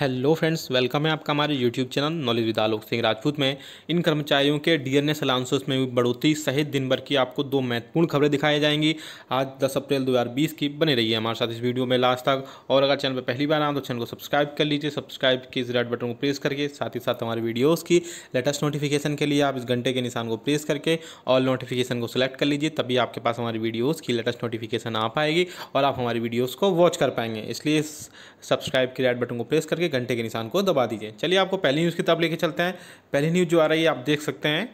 hello friends welcome है आपका हमारे YouTube channel knowledge with Alok Singh Rajput में इन कर्मचारियों के डी एस अलाउंसेस में भी बढ़ोतरी सहित दिन भर की आपको दो महत्वपूर्ण खबरें दिखाई जाएंगी आज 10 अप्रैल 2020 की बनी रही है हमारे साथ इस वीडियो में लास्ट तक और अगर चैनल पर पहली बार आए तो चैनल को सब्सक्राइब कर लीजिए सब्सक्राइब के इस रेड बटन को प्रेस करके साथ ही साथ हमारे वीडियोज़ की लेटेस्ट नोटिफिकेशन के लिए आप इस घंटे के निशान को प्रेस करके ऑल नोटिफिकेशन को सिलेक्ट कर लीजिए तभी आपके पास हमारी वीडियोज़ की लेटेस्ट नोटिफिकेशन आ पाएगी और आप हमारी वीडियोज़ को वॉच कर पाएंगे इसलिए सब्सक्राइब के रेड बटन को प्रेस करके घंटे के निशान को दबा दीजिए चलिए आपको पहली न्यूज़ की तरफ लेके चलते हैं पहली न्यूज़ जो आ रही है आप देख सकते हैं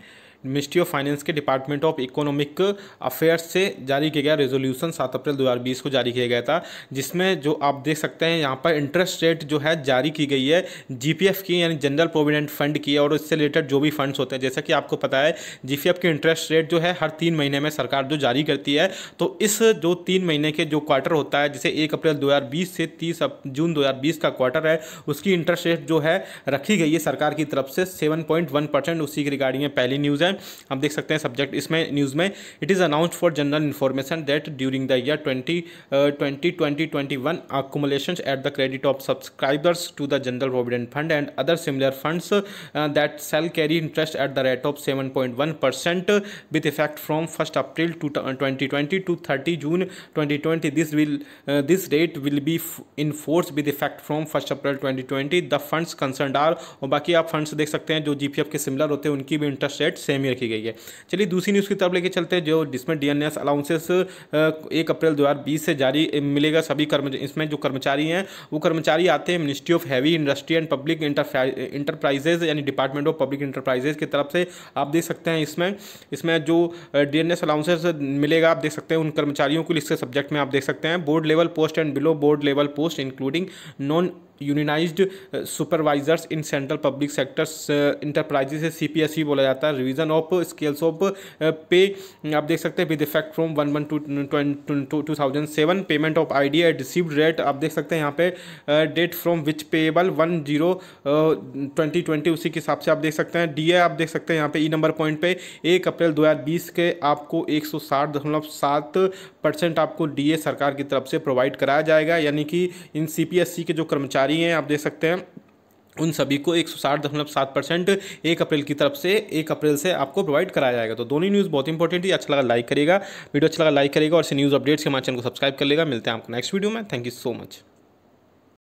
मिनिस्ट्री ऑफ फाइनेंस के डिपार्टमेंट ऑफ इकोनॉमिक अफेयर्स से जारी किया गया रेजोल्यूशन सात अप्रैल 2020 को जारी किया गया था जिसमें जो आप देख सकते हैं यहाँ पर इंटरेस्ट रेट जो है जारी की गई है जीपीएफ की यानी जनरल प्रोविडेंट फंड की और इससे रिलेटेड जो भी फंड्स होते हैं जैसा कि आपको पता है जी के इंटरेस्ट रेट जो है हर तीन महीने में सरकार जो जारी करती है तो इस जो तीन महीने के जो क्वार्टर होता है जिसे एक अप्रैल 2020 से 30 जून 2020 का क्वार्टर है उसकी इंटरेस्ट रेट जो है रखी गई है सरकार की तरफ से 7.1 परसेंट उसी की रिगार्डिंग पहली न्यूज़ है है आप देख सकते हैं सब्जेक्ट इसमें न्यूज़ में it is announce for general information that during the year twenty twenty twenty twenty one accumulation at the credit of subscribers to the general provident fund and other similar funds that shall carry interest at the rate of seven point one percent with effect from first April to twenty twenty to thirty June twenty twenty this will this rate will be in force first April 2020 twenty the fund concern are और बाकी आप fund देख सकते हैं जो GPF के similar होते हैं उनकी भी इंटरेस्ट रेट सेम ही रखी गई है चलिए दूसरी न्यूज़ की तरफ लेके चलते हैं जो जिसमें डी अलाउंसेस एक अप्रैल दो से जारी मिलेगा सभी कर्म इसमें जो कर्मचारी हैं वो कर्मचारी आते हैं ministry of heavy industry and public enterprises यानी डिपार्टमेंट ऑफ पब्लिक इंटरप्राइजेज की तरफ से आप देख सकते हैं इसमें इसमें जो डी अलाउंसेस मिलेगा आप देख सकते हैं उन कर्मचारियों को इसके सब्जेक्ट में आप देख सकते हैं board level post and below board level post including non unionized supervisors in central public sectors enterprises से सीपीएसई बोला जाता है रिविजन ऑफ स्केल्स ऑफ पे आप देख सकते हैं with effect from one one two two thousand seven payment of I D at receive rate आप देख सकते हैं यहाँ पे date from which payable one zero twenty twenty उसी के हिसाब से आप देख सकते हैं डी ए आप देख सकते हैं यहाँ पे ई नंबर पॉइंट पे एक अप्रैल दो हज़ार बीस के आपको एक सौ साठ दशमलव सात परसेंट आपको डी ए सरकार की तरफ से प्रोवाइड कराया जाएगा यानी कि इन सी पी एस सी के जो कर्मचारी जारी हैं आप देख सकते हैं उन सभी को एक सौ साठ दशमलव सात परसेंट एक अप्रैल की तरफ से एक अप्रैल से आपको प्रोवाइड कराया जाएगा तो दोनों न्यूज़ बहुत इंपॉर्टेंट है अच्छा लगा लाइक करेगा वीडियो अच्छा लगा लाइक करेगा और इसे न्यूज़ अपडेट्स के हमारे चैनल को सब्सक्राइब कर लेगा मिलते हैं आपको नेक्स्ट वीडियो में थैंक यू सो मच